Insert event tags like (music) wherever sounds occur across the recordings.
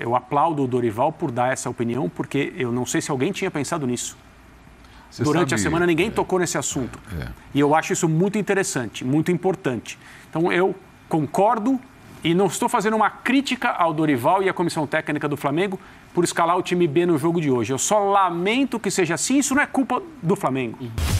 eu aplaudo o Dorival por dar essa opinião, porque eu não sei se alguém tinha pensado nisso. Você Durante sabe, a semana ninguém é, tocou nesse assunto. É. E eu acho isso muito interessante, muito importante. Então eu concordo e não estou fazendo uma crítica ao Dorival e à comissão técnica do Flamengo por escalar o time B no jogo de hoje. Eu só lamento que seja assim, isso não é culpa do Flamengo. Uhum.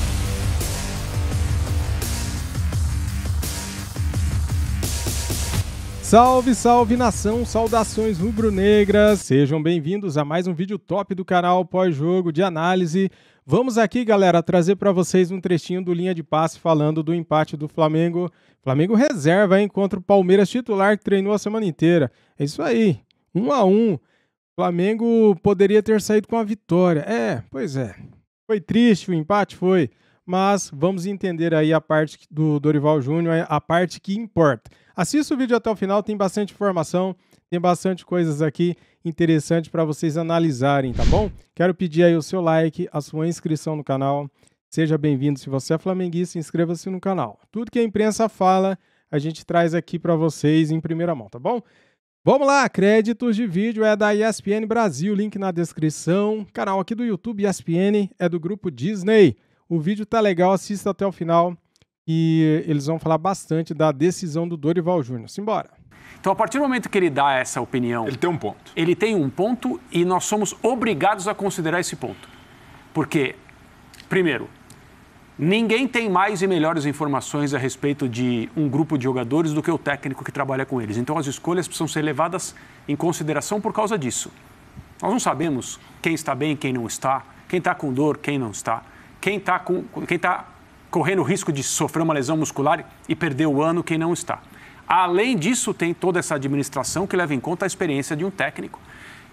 Salve, salve nação, saudações rubro-negras! Sejam bem-vindos a mais um vídeo top do canal Pós-Jogo de Análise. Vamos aqui, galera, trazer para vocês um trechinho do linha de passe falando do empate do Flamengo. Flamengo reserva hein, contra o Palmeiras titular que treinou a semana inteira. É isso aí, um a um. Flamengo poderia ter saído com a vitória. É, pois é. Foi triste o empate, foi mas vamos entender aí a parte do Dorival Júnior, a parte que importa. Assista o vídeo até o final, tem bastante informação, tem bastante coisas aqui interessantes para vocês analisarem, tá bom? Quero pedir aí o seu like, a sua inscrição no canal. Seja bem-vindo se você é flamenguista, inscreva-se no canal. Tudo que a imprensa fala, a gente traz aqui para vocês em primeira mão, tá bom? Vamos lá, créditos de vídeo é da ESPN Brasil, link na descrição. Canal aqui do YouTube ESPN é do grupo Disney. O vídeo tá legal, assista até o final e eles vão falar bastante da decisão do Dorival Júnior. Simbora! Então, a partir do momento que ele dá essa opinião. Ele tem um ponto. Ele tem um ponto e nós somos obrigados a considerar esse ponto. Porque, primeiro, ninguém tem mais e melhores informações a respeito de um grupo de jogadores do que o técnico que trabalha com eles. Então, as escolhas precisam ser levadas em consideração por causa disso. Nós não sabemos quem está bem, quem não está, quem está com dor, quem não está quem está tá correndo risco de sofrer uma lesão muscular e perder o ano, quem não está. Além disso, tem toda essa administração que leva em conta a experiência de um técnico.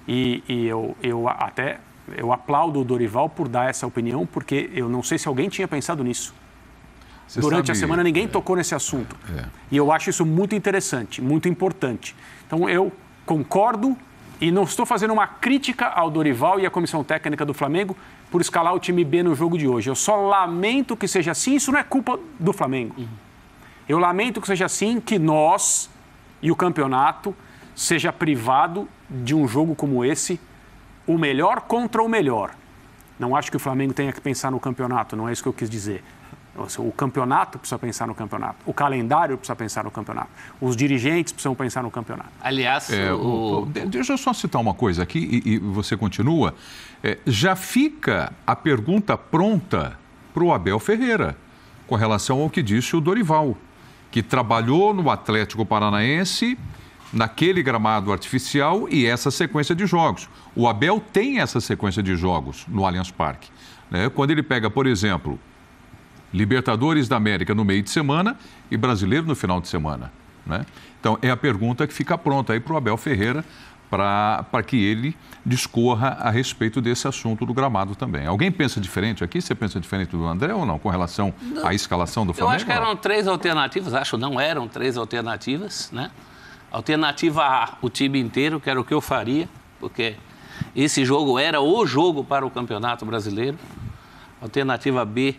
E, e eu, eu até eu aplaudo o Dorival por dar essa opinião, porque eu não sei se alguém tinha pensado nisso. Você Durante sabe, a semana ninguém é, tocou nesse assunto. É. E eu acho isso muito interessante, muito importante. Então eu concordo e não estou fazendo uma crítica ao Dorival e à comissão técnica do Flamengo por escalar o time B no jogo de hoje. Eu só lamento que seja assim, isso não é culpa do Flamengo. Uhum. Eu lamento que seja assim, que nós e o campeonato seja privado de um jogo como esse, o melhor contra o melhor. Não acho que o Flamengo tenha que pensar no campeonato, não é isso que eu quis dizer. O campeonato precisa pensar no campeonato. O calendário precisa pensar no campeonato. Os dirigentes precisam pensar no campeonato. Aliás, é, o... O... deixa eu só citar uma coisa aqui e, e você continua. É, já fica a pergunta pronta para o Abel Ferreira com relação ao que disse o Dorival, que trabalhou no Atlético Paranaense naquele gramado artificial e essa sequência de jogos. O Abel tem essa sequência de jogos no Allianz Parque. Né? Quando ele pega, por exemplo, Libertadores da América no meio de semana e brasileiro no final de semana. Né? Então, é a pergunta que fica pronta aí para o Abel Ferreira, para que ele discorra a respeito desse assunto do gramado também. Alguém pensa diferente aqui? Você pensa diferente do André ou não, com relação à escalação do Flamengo? Eu acho que eram três alternativas, acho não eram três alternativas, né? Alternativa A, o time inteiro, que era o que eu faria, porque esse jogo era o jogo para o Campeonato Brasileiro. Alternativa B,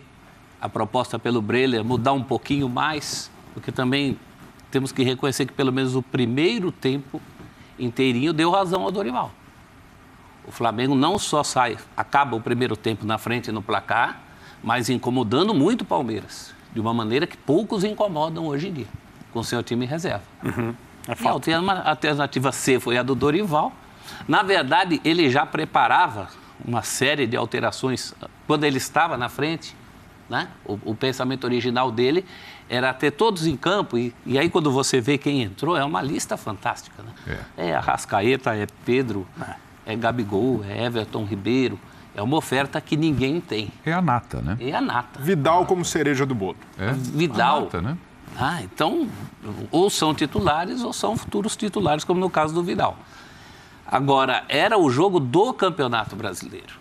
a proposta pelo Breler mudar um pouquinho mais, porque também temos que reconhecer que pelo menos o primeiro tempo inteirinho deu razão ao Dorival. O Flamengo não só sai, acaba o primeiro tempo na frente no placar, mas incomodando muito o Palmeiras, de uma maneira que poucos incomodam hoje em dia, com o seu time em reserva. Uhum. É e a alternativa C foi a do Dorival. Na verdade, ele já preparava uma série de alterações quando ele estava na frente, né? O, o, pensamento original dele era ter todos em campo, e, e, aí quando você vê quem entrou, é uma lista fantástica. Né? É. é Arrascaeta, é Pedro, é, é Gabigol, é Everton Ribeiro. É uma oferta que ninguém tem. É a nata, né? É a nata. Vidal como cereja do bolo. É. Vidal. Nata, né? Ah, então, ou são titulares ou são futuros titulares, como no caso do Vidal. Agora, era o jogo do Campeonato Brasileiro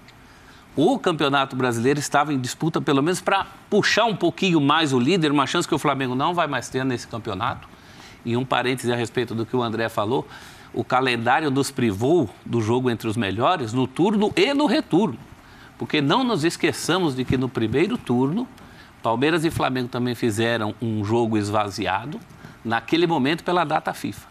o Campeonato Brasileiro estava em disputa, pelo menos para puxar um pouquinho mais o líder, uma chance que o Flamengo não vai mais ter nesse campeonato. E um parêntese a respeito do que o André falou, o calendário nos privou do jogo entre os melhores no turno e no retorno. Porque não nos esqueçamos de que no primeiro turno, Palmeiras e Flamengo também fizeram um jogo esvaziado, naquele momento pela data FIFA.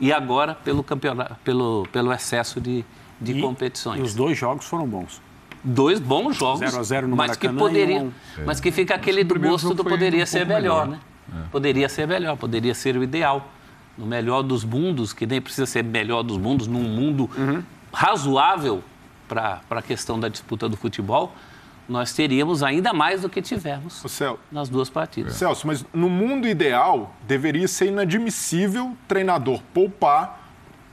E agora pelo, campeonato, pelo, pelo excesso de, de e competições. E os dois jogos foram bons dois bons jogos. 0 a 0 no mas que poderia, um... É. Mas que fica aquele do gosto do poderia um ser melhor, melhor, né? É. Poderia ser melhor, poderia ser o ideal. No melhor dos mundos, que nem precisa ser melhor dos mundos, num mundo uhum. razoável para a questão da disputa do futebol, nós teríamos ainda mais do que tivemos Cel... nas duas partidas. É. Celso, mas no mundo ideal, deveria ser inadmissível treinador poupar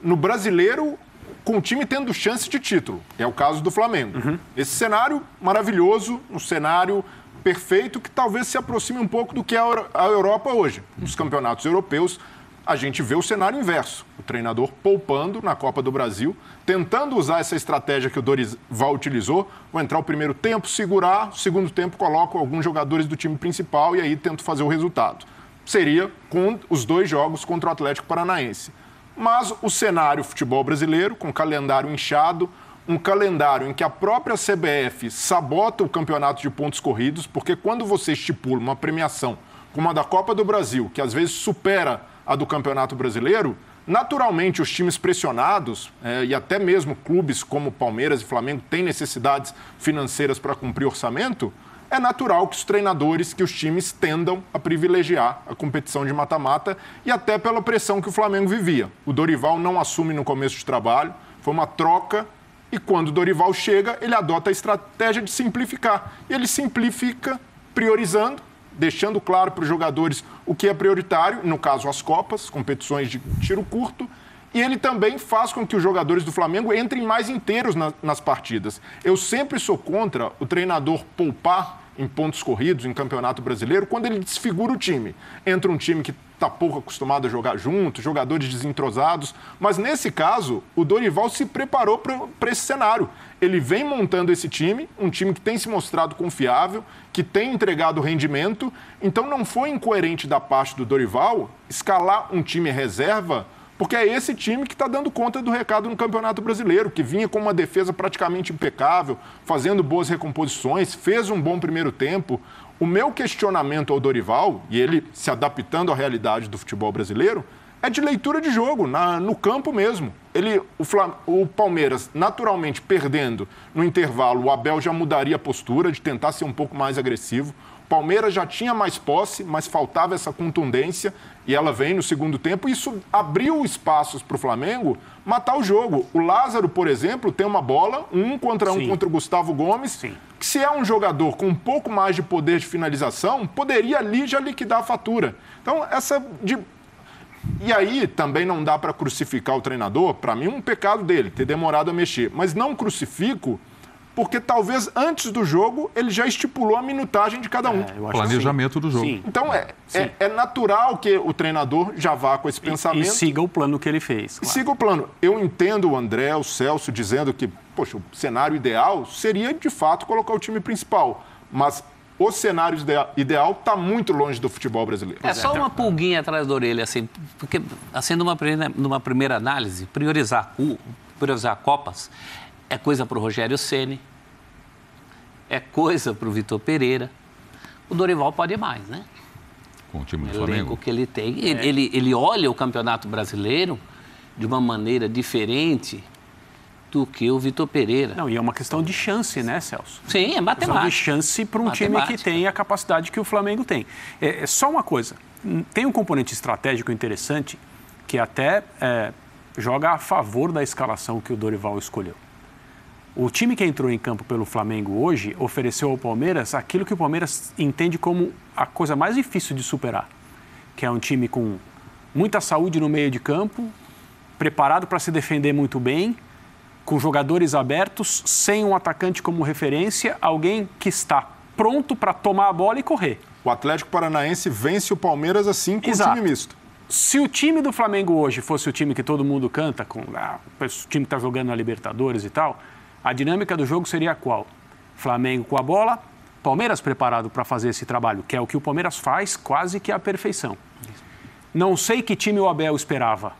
no brasileiro com o time tendo chance de título. É o caso do Flamengo. Uhum. Esse cenário maravilhoso, um cenário perfeito que talvez se aproxime um pouco do que é a Europa hoje. Nos campeonatos europeus, a gente vê o cenário inverso. O treinador poupando na Copa do Brasil, tentando usar essa estratégia que o Dorival utilizou. Vou entrar o primeiro tempo, segurar, o segundo tempo coloco alguns jogadores do time principal e aí tento fazer o resultado. Seria com os dois jogos contra o Atlético Paranaense. Mas o cenário futebol brasileiro, com calendário inchado, um calendário em que a própria CBF sabota o campeonato de pontos corridos, porque quando você estipula uma premiação como a da Copa do Brasil, que às vezes supera a do Campeonato Brasileiro, naturalmente os times pressionados, é, e até mesmo clubes como Palmeiras e Flamengo têm necessidades financeiras para cumprir orçamento, é natural que os treinadores, que os times tendam a privilegiar a competição de mata-mata e até pela pressão que o Flamengo vivia. O Dorival não assume no começo de trabalho, foi uma troca e quando o Dorival chega, ele adota a estratégia de simplificar. E ele simplifica priorizando, deixando claro para os jogadores o que é prioritário, no caso as Copas, competições de tiro curto, e ele também faz com que os jogadores do Flamengo entrem mais inteiros na, nas partidas. Eu sempre sou contra o treinador poupar em pontos corridos, em campeonato brasileiro, quando ele desfigura o time. Entra um time que está pouco acostumado a jogar junto, jogadores desentrosados. Mas nesse caso, o Dorival se preparou para esse cenário. Ele vem montando esse time, um time que tem se mostrado confiável, que tem entregado rendimento. Então não foi incoerente da parte do Dorival escalar um time reserva porque é esse time que está dando conta do recado no Campeonato Brasileiro, que vinha com uma defesa praticamente impecável, fazendo boas recomposições, fez um bom primeiro tempo. O meu questionamento ao Dorival, e ele se adaptando à realidade do futebol brasileiro, é de leitura de jogo, na, no campo mesmo. Ele, o, Flam, o Palmeiras, naturalmente perdendo no intervalo, o Abel já mudaria a postura de tentar ser um pouco mais agressivo. Palmeiras já tinha mais posse, mas faltava essa contundência e ela vem no segundo tempo. Isso abriu espaços para o Flamengo matar o jogo. O Lázaro, por exemplo, tem uma bola, um contra um Sim. contra o Gustavo Gomes, Sim. que se é um jogador com um pouco mais de poder de finalização, poderia ali já liquidar a fatura. Então, essa de e aí também não dá para crucificar o treinador, para mim um pecado dele ter demorado a mexer, mas não crucifico porque talvez antes do jogo ele já estipulou a minutagem de cada um. É, Planejamento assim. do jogo. Sim. Então é, é, é, natural que o treinador já vá com esse pensamento. E, e siga o plano que ele fez. Claro. Siga o plano. Eu entendo o André, o Celso, dizendo que, poxa, o cenário ideal seria de fato colocar o time principal. Mas o cenário ideal está muito longe do futebol brasileiro. É só uma pulguinha atrás da orelha, assim, porque, assim, numa primeira, numa primeira análise, priorizar, priorizar Copas é coisa para o Rogério Ceni, é coisa para o Vitor Pereira. O Dorival pode mais, né? Com o time do o Flamengo. que ele tem. É. Ele, é. ele, ele olha o Campeonato Brasileiro de uma maneira diferente do que o Vitor Pereira. Não, e é uma questão de chance, né, Celso? Sim, é matemática. É de chance para um matemática. time que tem a capacidade que o Flamengo tem. É, é, só uma coisa, hum, tem um componente estratégico interessante que até é, joga a favor da escalação que o Dorival escolheu. O time que entrou em campo pelo Flamengo hoje ofereceu ao Palmeiras aquilo que o Palmeiras entende como a coisa mais difícil de superar, que é um time com muita saúde no meio de campo, preparado para se defender muito bem, com jogadores abertos, sem um atacante como referência, alguém que está pronto para tomar a bola e correr. O Atlético Paranaense vence o Palmeiras assim com Exato. um time misto. Se o time do Flamengo hoje fosse o time que todo mundo canta, com ah, o time que está jogando na Libertadores e tal, a dinâmica do jogo seria qual? Flamengo com a bola, Palmeiras preparado para fazer esse trabalho, que é o que o Palmeiras faz quase que à perfeição. Não sei que time o Abel esperava.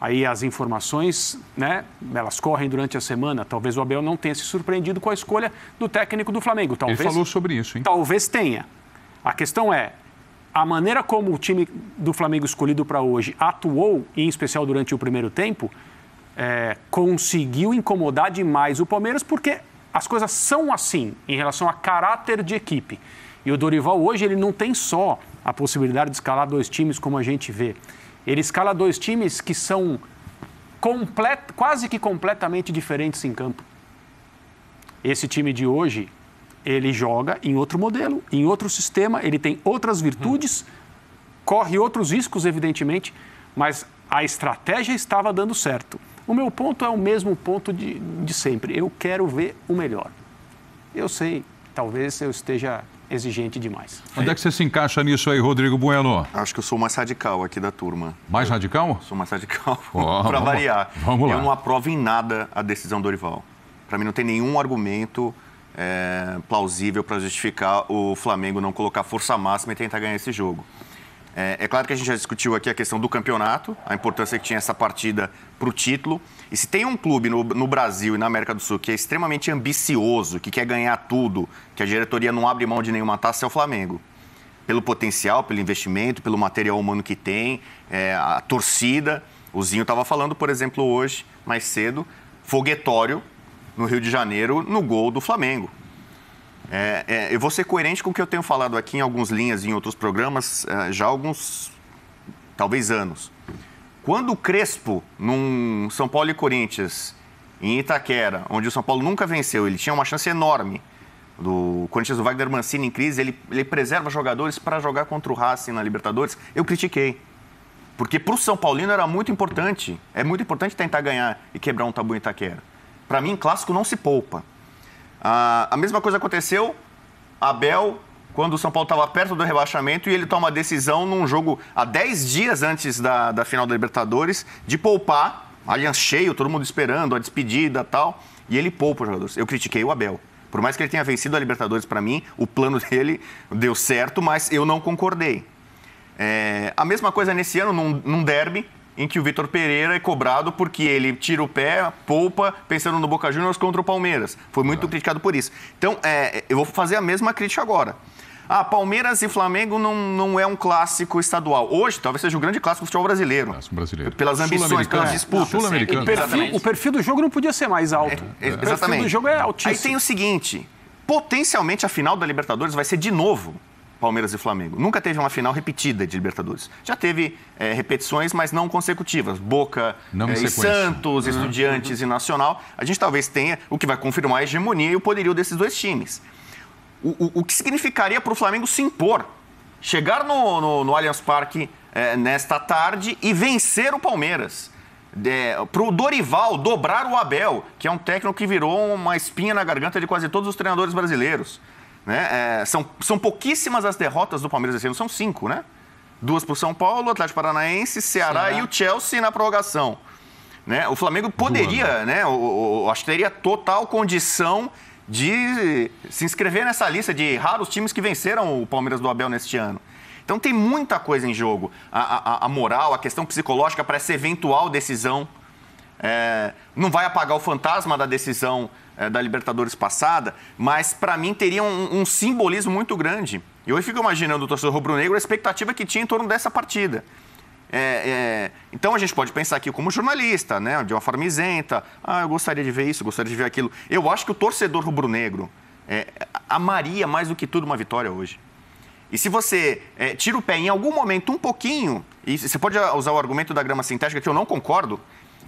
Aí as informações, né, elas correm durante a semana. Talvez o Abel não tenha se surpreendido com a escolha do técnico do Flamengo. Talvez, Ele falou sobre isso, hein? Talvez tenha. A questão é, a maneira como o time do Flamengo escolhido para hoje atuou, em especial durante o primeiro tempo, é, conseguiu incomodar demais o Palmeiras, porque as coisas são assim em relação a caráter de equipe. E o Dorival hoje ele não tem só a possibilidade de escalar dois times como a gente vê. Ele escala dois times que são complet, quase que completamente diferentes em campo. Esse time de hoje, ele joga em outro modelo, em outro sistema, ele tem outras virtudes, hum. corre outros riscos, evidentemente, mas a estratégia estava dando certo. O meu ponto é o mesmo ponto de, de sempre. Eu quero ver o melhor. Eu sei, talvez eu esteja exigente demais. Onde é que você se encaixa nisso aí, Rodrigo Bueno? Acho que eu sou mais radical aqui da turma. Mais eu radical? Sou mais radical, (laughs) para variar. Vamos lá. Eu não aprovo em nada a decisão do Dorival. Para mim não tem nenhum argumento é, plausível para justificar o Flamengo não colocar força máxima e tentar ganhar esse jogo. É, é, claro que a gente já discutiu aqui a questão do campeonato, a importância que tinha essa partida para o título. E se tem um clube no, no, Brasil e na América do Sul que é extremamente ambicioso, que quer ganhar tudo, que a diretoria não abre mão de nenhuma taça, é o Flamengo. Pelo potencial, pelo investimento, pelo material humano que tem, é, a torcida. O Zinho estava falando, por exemplo, hoje, mais cedo, foguetório no Rio de Janeiro, no gol do Flamengo. É, é, eu vou ser coerente com o que eu tenho falado aqui em algumas linhas e em outros programas é, já há alguns, talvez anos. Quando o Crespo, num São Paulo e Corinthians, em Itaquera, onde o São Paulo nunca venceu, ele tinha uma chance enorme do Corinthians do Wagner Mancini em crise, ele, ele preserva jogadores para jogar contra o Racing na Libertadores, eu critiquei. Porque para o São Paulino era muito importante, é muito importante tentar ganhar e quebrar um tabu em Itaquera. Para mim, clássico não se poupa. Ah, a mesma coisa aconteceu, Abel, quando o São Paulo estava perto do rebaixamento e ele toma a decisão num jogo há 10 dias antes da, da final da Libertadores de poupar, aliás cheio, todo mundo esperando, a despedida tal, e ele poupa os jogadores. Eu critiquei o Abel. Por mais que ele tenha vencido a Libertadores para mim, o plano (laughs) dele deu certo, mas eu não concordei. É, a mesma coisa nesse ano, num, num derby, em que o Vitor Pereira é cobrado porque ele tira o pé, poupa, pensando no Boca Juniors contra o Palmeiras. Foi muito criticado por isso. Então, é, eu vou fazer a mesma crítica agora. Ah, Palmeiras e Flamengo não, não é um clássico estadual. Hoje, talvez seja o grande clássico do futebol brasileiro. Clássico brasileiro. Pelas ambições, pelas disputas. Sul-americano. O, é, o, perfil do jogo não podia ser mais alto. É, é, é, exatamente. O perfil do jogo é altíssimo. Aí tem o seguinte, potencialmente a final da Libertadores vai ser de novo Palmeiras e Flamengo. Nunca teve uma final repetida de Libertadores. Já teve é, repetições, mas não consecutivas. Boca não é, e Santos, uhum. Estudiantes uhum. e Nacional. A gente talvez tenha o que vai confirmar a é hegemonia e o poderio desses dois times. O, o, o que significaria para o Flamengo se impor? Chegar no, no, no Allianz Parque é, nesta tarde e vencer o Palmeiras. É, para o Dorival dobrar o Abel, que é um técnico que virou uma espinha na garganta de quase todos os treinadores brasileiros. Né? É, são, são pouquíssimas as derrotas do Palmeiras esse ano, são cinco, né? Duas para o São Paulo, Atlético Paranaense, Ceará Sim, né? e o Chelsea na prorrogação. Né? O Flamengo poderia, Duas, né? né? O, o, acho que teria total condição de se inscrever nessa lista de raros times que venceram o Palmeiras do Abel neste ano. Então tem muita coisa em jogo. A, a, a moral, a questão psicológica para essa eventual decisão é, não vai apagar o fantasma da decisão é, da Libertadores passada, mas para mim teria um, um, simbolismo muito grande. Eu fico imaginando o torcedor rubro-negro a expectativa que tinha em torno dessa partida. É, é, então a gente pode pensar aqui como jornalista, né, de uma forma isenta. Ah, eu gostaria de ver isso, gostaria de ver aquilo. Eu acho que o torcedor rubro-negro é, amaria mais do que tudo uma vitória hoje. E se você é, tira o pé em algum momento um pouquinho, e você pode usar o argumento da grama sintética, que eu não concordo,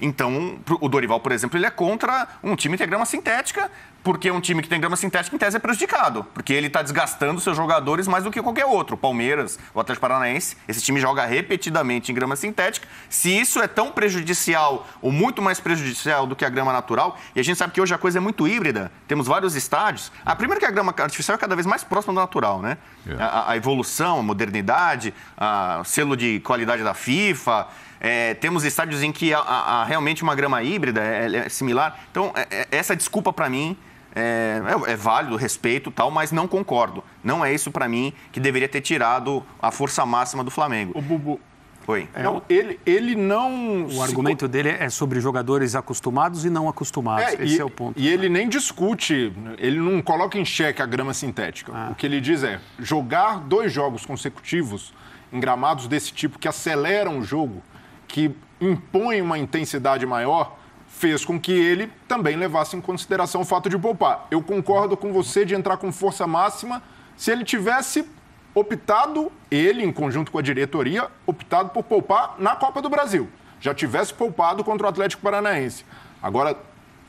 então, o Dorival, por exemplo, ele é contra um time que tem grama sintética, porque um time que tem grama sintética, em tese, é prejudicado. Porque ele está desgastando seus jogadores mais do que qualquer outro. Palmeiras, o Atlético Paranaense, esse time joga repetidamente em grama sintética. Se isso é tão prejudicial, ou muito mais prejudicial do que a grama natural, e a gente sabe que hoje a coisa é muito híbrida, temos vários estádios. A primeira que a grama artificial é cada vez mais próxima do natural, né? É. A, a, evolução, a modernidade, a selo de qualidade da FIFA. É, temos estádios em que há, há, realmente uma grama híbrida é, é, é similar. Então, é, é, essa desculpa para mim é, é, válido, respeito tal, mas não concordo. Não é isso para mim que deveria ter tirado a força máxima do Flamengo. O Bubu. Oi. É, não, ele, ele não. O argumento se... dele é sobre jogadores acostumados e não acostumados. É, Esse e, é o ponto. E né? ele nem discute, ele não coloca em xeque a grama sintética. Ah. O que ele diz é: jogar dois jogos consecutivos em gramados desse tipo que aceleram o jogo que impõe uma intensidade maior, fez com que ele também levasse em consideração o fato de poupar. Eu concordo com você de entrar com força máxima se ele tivesse optado, ele em conjunto com a diretoria, optado por poupar na Copa do Brasil. Já tivesse poupado contra o Atlético Paranaense. Agora,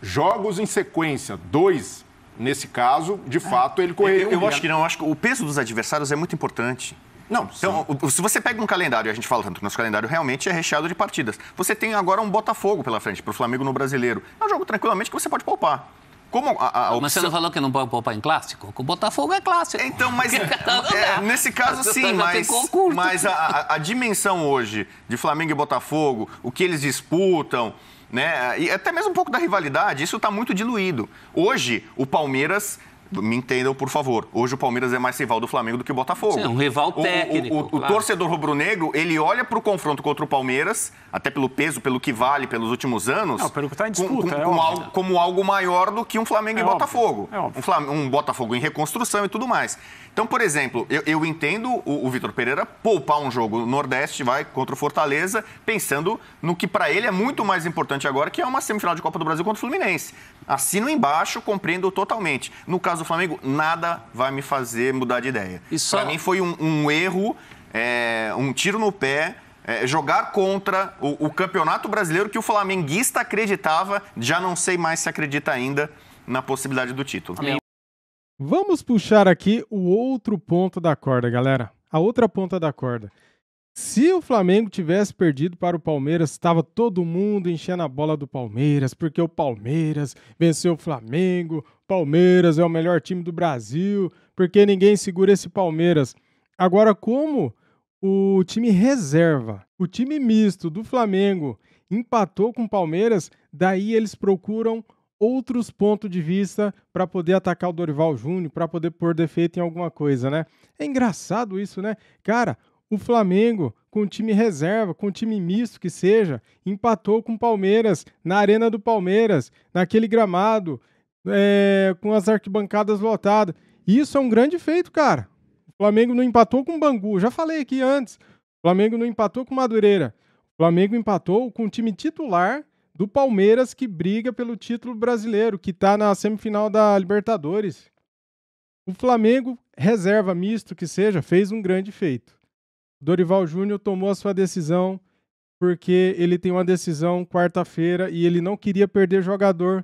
jogos em sequência, dois, nesse caso, de fato, ele correu. É, eu, eu acho que não, eu acho que o peso dos adversários é muito importante. Não, então, Sim. então, se você pega um calendário, a gente fala tanto, nosso calendário realmente é recheado de partidas. Você tem agora um Botafogo pela frente, para o Flamengo no Brasileiro. É um jogo tranquilamente que você pode poupar. Como a, a opção... Mas você não falou que não pode poupar em clássico? O Botafogo é clássico. Então, mas (laughs) tá é, nesse caso sim, mas, mas a, a, dimensão hoje de Flamengo e Botafogo, o que eles disputam, né, e até mesmo um pouco da rivalidade, isso está muito diluído. Hoje, o Palmeiras me entendam, por favor. Hoje o Palmeiras é mais rival do Flamengo do que o Botafogo. Sim, é um rival técnico. O, o, o, claro. o torcedor rubro-negro, ele olha para o confronto contra o Palmeiras, até pelo peso, pelo que vale, pelos últimos anos. Não, pelo que está em disputa. Com, com, é com algo, como algo maior do que um Flamengo é e óbvio, Botafogo. É um, um Botafogo em reconstrução e tudo mais. Então, por exemplo, eu, eu entendo o, o Vitor Pereira poupar um jogo no Nordeste, vai, contra o Fortaleza, pensando no que para ele é muito mais importante agora, que é uma semifinal de Copa do Brasil contra o Fluminense. Assino embaixo, compreendo totalmente. No caso do Flamengo, nada vai me fazer mudar de ideia. Só... Para mim foi um, um erro, é, um tiro no pé é, jogar contra o, o, campeonato brasileiro que o flamenguista acreditava, já não sei mais se acredita ainda na possibilidade do título. Vamos puxar aqui o outro ponto da corda, galera. A outra ponta da corda. Se o Flamengo tivesse perdido para o Palmeiras, estava todo mundo enchendo a bola do Palmeiras, porque o Palmeiras venceu o Flamengo, Palmeiras é o melhor time do Brasil, porque ninguém segura esse Palmeiras. Agora, como o time reserva, o time misto do Flamengo empatou com o Palmeiras, daí eles procuram outros pontos de vista para poder atacar o Dorival Júnior, para poder pôr defeito em alguma coisa, né? É engraçado isso, né? Cara, o Flamengo, com time reserva, com time misto que seja, empatou com o Palmeiras, na Arena do Palmeiras, naquele gramado, é, com as arquibancadas lotadas. Isso é um grande feito, cara. O Flamengo não empatou com o Bangu, já falei aqui antes. O Flamengo não empatou com o Madureira. O Flamengo empatou com o time titular do Palmeiras que briga pelo título brasileiro, que está na semifinal da Libertadores. O Flamengo, reserva misto que seja, fez um grande feito. Dorival Júnior tomou a sua decisão porque ele tem uma decisão quarta-feira e ele não queria perder jogador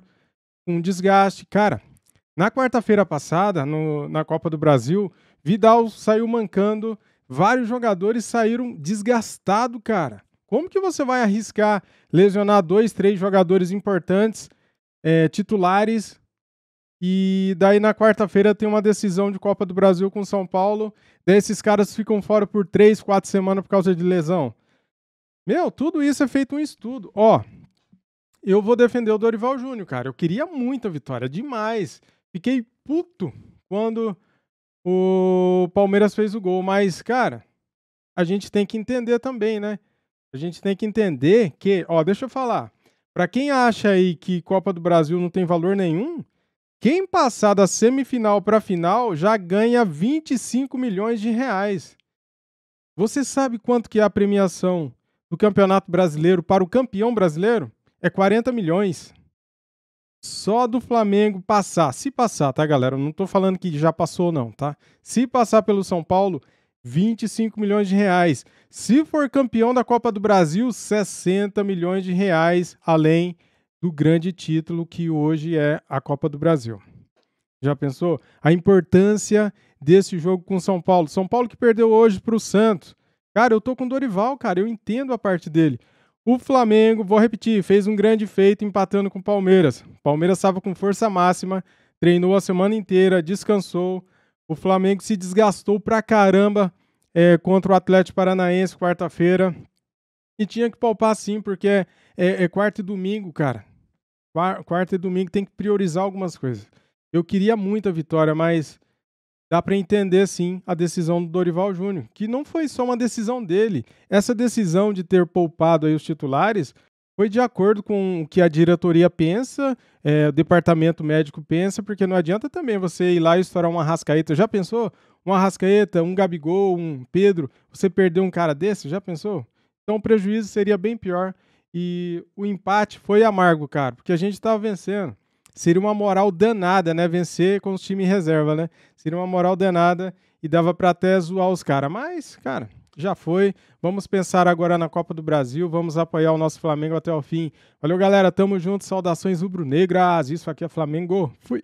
com um desgaste. Cara, na quarta-feira passada, no, na Copa do Brasil, Vidal saiu mancando, vários jogadores saíram desgastado, cara. Como que você vai arriscar lesionar dois, três jogadores importantes, é, titulares, e daí na quarta-feira tem uma decisão de Copa do Brasil com São Paulo, daí esses caras ficam fora por três, quatro semanas por causa de lesão. Meu, tudo isso é feito um estudo. Ó, eu vou defender o Dorival Júnior, cara. Eu queria muito a vitória, demais. Fiquei puto quando o Palmeiras fez o gol, mas, cara, a gente tem que entender também, né? A gente tem que entender que, ó, deixa eu falar. Para quem acha aí que Copa do Brasil não tem valor nenhum, quem passar da semifinal para final já ganha 25 milhões de reais. Você sabe quanto que é a premiação do Campeonato Brasileiro para o campeão brasileiro? É 40 milhões. Só do Flamengo passar, se passar, tá galera? Eu não tô falando que já passou não, tá? Se passar pelo São Paulo, 25 milhões de reais. Se for campeão da Copa do Brasil, 60 milhões de reais, além do grande título que hoje é a Copa do Brasil. Já pensou? A importância desse jogo com São Paulo. São Paulo que perdeu hoje para o Santos. Cara, eu tô com Dorival, cara, eu entendo a parte dele. O Flamengo, vou repetir, fez um grande feito empatando com o Palmeiras. Palmeiras estava com força máxima, treinou a semana inteira, descansou, o Flamengo se desgastou pra caramba é, contra o Atlético Paranaense quarta-feira. E tinha que poupar sim, porque é, é, é quarta e domingo, cara. Quarta e domingo tem que priorizar algumas coisas. Eu queria muito a vitória, mas dá para entender sim a decisão do Dorival Júnior, que não foi só uma decisão dele. Essa decisão de ter poupado aí os titulares foi de acordo com o que a diretoria pensa, é, o departamento médico pensa, porque não adianta também você ir lá e estourar uma rascaeta. Já pensou? Uma rascaeta, um Gabigol, um Pedro, você perdeu um cara desse? Já pensou? Então o prejuízo seria bem pior. E o empate foi amargo, cara, porque a gente estava vencendo. Seria uma moral danada, né? Vencer com os times reserva, né? Seria uma moral danada e dava para até zoar os caras. Mas, cara, já foi. Vamos pensar agora na Copa do Brasil, vamos apoiar o nosso Flamengo até o fim. Valeu, galera, tamo junto, saudações rubro-negras. Isso aqui é Flamengo. Fui.